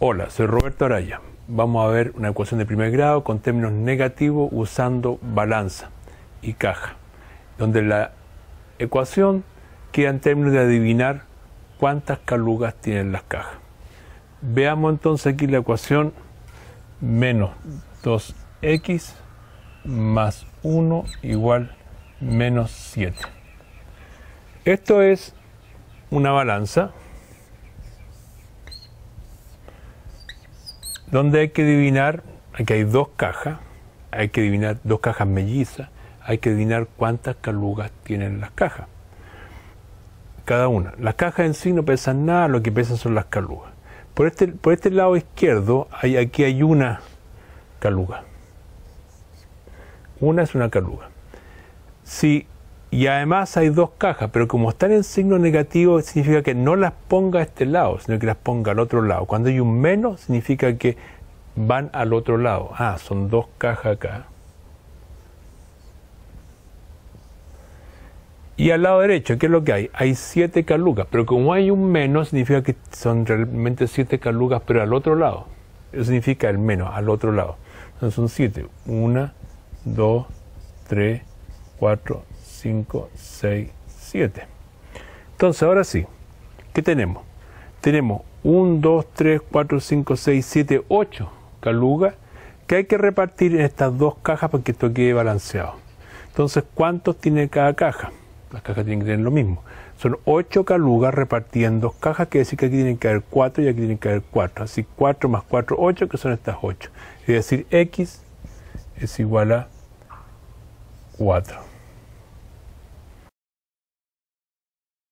Hola, soy Roberto Araya. Vamos a ver una ecuación de primer grado con términos negativos usando balanza y caja, donde la ecuación queda en términos de adivinar cuántas calugas tienen las cajas. Veamos entonces aquí la ecuación menos 2x más 1 igual menos 7. Esto es una balanza donde hay que adivinar, aquí hay dos cajas, hay que adivinar dos cajas mellizas, hay que adivinar cuántas calugas tienen las cajas. Cada una. Las cajas en sí no pesan nada, lo que pesan son las calugas. Por este, por este lado izquierdo, hay, aquí hay una caluga. Una es una caluga. Si y además hay dos cajas, pero como están en signo negativo, significa que no las ponga a este lado, sino que las ponga al otro lado. Cuando hay un menos, significa que van al otro lado. Ah, son dos cajas acá. Y al lado derecho, ¿qué es lo que hay? Hay siete calugas, pero como hay un menos, significa que son realmente siete calugas, pero al otro lado. Eso significa el menos, al otro lado. Entonces son siete. Una, dos, tres, cuatro, 5, 6, 7. Entonces, ahora sí, ¿qué tenemos? Tenemos 1, 2, 3, 4, 5, 6, 7, 8 calugas que hay que repartir en estas dos cajas para que esto quede balanceado. Entonces, ¿cuántos tiene cada caja? Las cajas tienen que tener lo mismo. Son 8 calugas repartidas en dos cajas, quiere decir que aquí tienen que haber 4 y aquí tienen que haber 4. Así 4 más 4, 8, que son estas 8. Es decir, x es igual a 4.